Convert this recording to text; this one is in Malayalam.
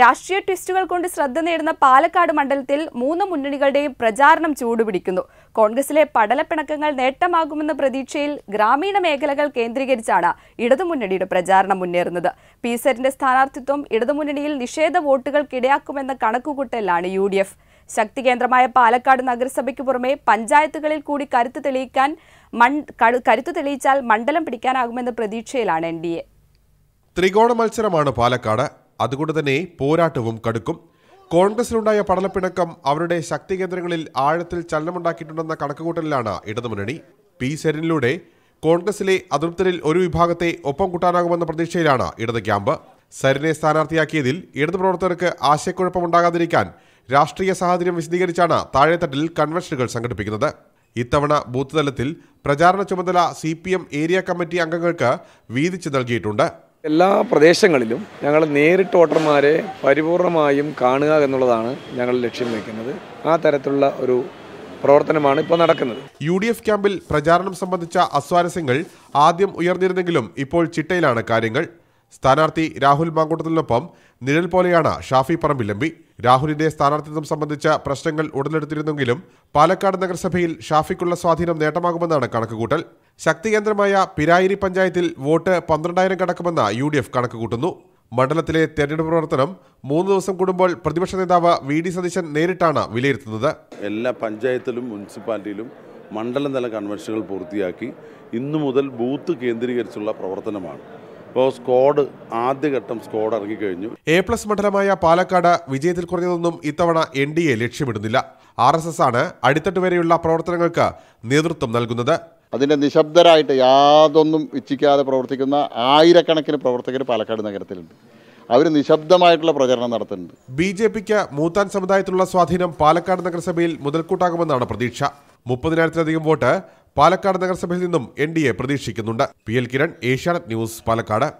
രാഷ്ട്രീയ ട്വിസ്റ്റുകൾ കൊണ്ട് ശ്രദ്ധ നേടുന്ന പാലക്കാട് മണ്ഡലത്തിൽ മൂന്ന് മുന്നണികളുടെയും പ്രചാരണം ചൂടുപിടിക്കുന്നു കോൺഗ്രസിലെ പടലപ്പിണക്കങ്ങൾ നേട്ടമാകുമെന്ന പ്രതീക്ഷയിൽ ഗ്രാമീണ മേഖലകൾ കേന്ദ്രീകരിച്ചാണ് ഇടതുമുന്നണിയുടെ പ്രചാരണം മുന്നേറുന്നത് പി സെറ്റിന്റെ സ്ഥാനാർത്ഥിത്വം ഇടതുമുന്നണിയിൽ നിഷേധ വോട്ടുകൾക്കിടയാക്കുമെന്ന കണക്കുകൂട്ടലാണ് യു ഡി എഫ് ശക്തി കേന്ദ്രമായ പാലക്കാട് നഗരസഭയ്ക്ക് പുറമെ പഞ്ചായത്തുകളിൽ കൂടി കരുത്ത് തെളിയിക്കാൻ കരുത്ത് തെളിയിച്ചാൽ മണ്ഡലം പിടിക്കാനാകുമെന്ന പ്രതീക്ഷയിലാണ് എൻ ഡി എ ത്രികോണ മത്സരമാണ് പാലക്കാട് അതുകൊണ്ട് തന്നെ പോരാട്ടവും കടുക്കും കോൺഗ്രസിലുണ്ടായ പടലപ്പിണക്കം അവരുടെ ശക്തി കേന്ദ്രങ്ങളിൽ ആഴത്തിൽ ചലനമുണ്ടാക്കിയിട്ടുണ്ടെന്ന കണക്കുകൂട്ടലിലാണ് ഇടതുമുന്നണി പി സെരനിലൂടെ കോൺഗ്രസിലെ അതൃപ്തരിൽ ഒരു വിഭാഗത്തെ ഒപ്പം കൂട്ടാനാകുമെന്ന പ്രതീക്ഷയിലാണ് ഇടത് ക്യാമ്പ് സരിനെ സ്ഥാനാർത്ഥിയാക്കിയതിൽ ഇടതു പ്രവർത്തകർക്ക് ആശയക്കുഴപ്പമുണ്ടാകാതിരിക്കാൻ രാഷ്ട്രീയ സാഹചര്യം വിശദീകരിച്ചാണ് താഴെത്തട്ടിൽ കൺവെൻഷനുകൾ സംഘടിപ്പിക്കുന്നത് ഇത്തവണ ബൂത്ത് തലത്തിൽ പ്രചാരണ ചുമതല സി ഏരിയ കമ്മിറ്റി അംഗങ്ങൾക്ക് വീതിച്ചു നൽകിയിട്ടുണ്ട് എല്ലാ പ്രദേശങ്ങളിലും ഞങ്ങൾ നേരിട്ട് വോട്ടർമാരെ പരിപൂർണമായും കാണുക എന്നുള്ളതാണ് ഞങ്ങൾ ലക്ഷ്യം വയ്ക്കുന്നത് ആ തരത്തിലുള്ള ഒരു പ്രവർത്തനമാണ് ഇപ്പോൾ നടക്കുന്നത് യു ഡി എഫ് ക്യാമ്പിൽ പ്രചാരണം സംബന്ധിച്ച അസ്വാരസ്യങ്ങൾ ആദ്യം ഉയർന്നിരുന്നെങ്കിലും ഇപ്പോൾ ചിട്ടയിലാണ് കാര്യങ്ങൾ സ്ഥാനാർത്ഥി രാഹുൽ മാങ്കൂട്ടത്തിനൊപ്പം നിഴൽ പോലെയാണ് ഷാഫി പറമ്പില്ലമ്പി രാഹുലിന്റെ സ്ഥാനാർത്ഥിത്വം സംബന്ധിച്ച പ്രശ്നങ്ങൾ ഉടലെടുത്തിരുന്നെങ്കിലും പാലക്കാട് നഗരസഭയിൽ ഷാഫിക്കുള്ള സ്വാധീനം നേട്ടമാകുമെന്നാണ് കണക്കുകൂട്ടൽ ശക്തികേന്ദ്രമായ പിരായിരി പഞ്ചായത്തിൽ വോട്ട് പന്ത്രണ്ടായിരം കടക്കുമെന്ന യു ഡി എഫ് കണക്കുകൂട്ടുന്നു മണ്ഡലത്തിലെ തെരഞ്ഞെടുപ്പ് പ്രവർത്തനം മൂന്ന് ദിവസം കൂടുമ്പോൾ പ്രതിപക്ഷ നേതാവ് വി ഡി സതീശൻ നേരിട്ടാണ് വിലയിരുത്തുന്നത് എല്ലാ പഞ്ചായത്തിലും മുനിസിപ്പാലിറ്റിയിലും മണ്ഡലം തല കൺവെൻഷനുകൾ പൂർത്തിയാക്കി ഇന്നു മുതൽ ബൂത്ത് കേന്ദ്രീകരിച്ചുള്ള പ്രവർത്തനമാണ് ഇപ്പോൾ സ്ക്വാഡ് ആദ്യഘട്ടം സ്ക്വാഡ് ഇറങ്ങിക്കഴിഞ്ഞു എ പ്ലസ് മണ്ഡലമായ പാലക്കാട് വിജയത്തിൽ കുറഞ്ഞതൊന്നും ഇത്തവണ എൻ ഡി എ ലക്ഷ്യമിടുന്നില്ല ആർ എസ് എസ് ആണ് അടിത്തട്ട് വരെയുള്ള പ്രവർത്തനങ്ങൾക്ക് നേതൃത്വം നൽകുന്നത് അതിൻ്റെ നിശബ്ദരായിട്ട് യാതൊന്നും ഇച്ഛിക്കാതെ പ്രവർത്തിക്കുന്ന ആയിരക്കണക്കിന് പ്രവർത്തകർ പാലക്കാട് നഗരത്തിലുണ്ട് അവർ നിശബ്ദമായിട്ടുള്ള പ്രചരണം നടത്തുന്നുണ്ട് ബി ജെ പിക്ക് മൂത്താൻ സമുദായത്തിലുള്ള സ്വാധീനം പാലക്കാട് നഗരസഭയിൽ മുതൽക്കൂട്ടാകുമെന്നാണ് പ്രതീക്ഷ മുപ്പതിനായിരത്തിലധികം വോട്ട് പാലക്കാട് നഗരസഭയിൽ നിന്നും എൻ പ്രതീക്ഷിക്കുന്നുണ്ട് P L Kiran Asianet News Palakkad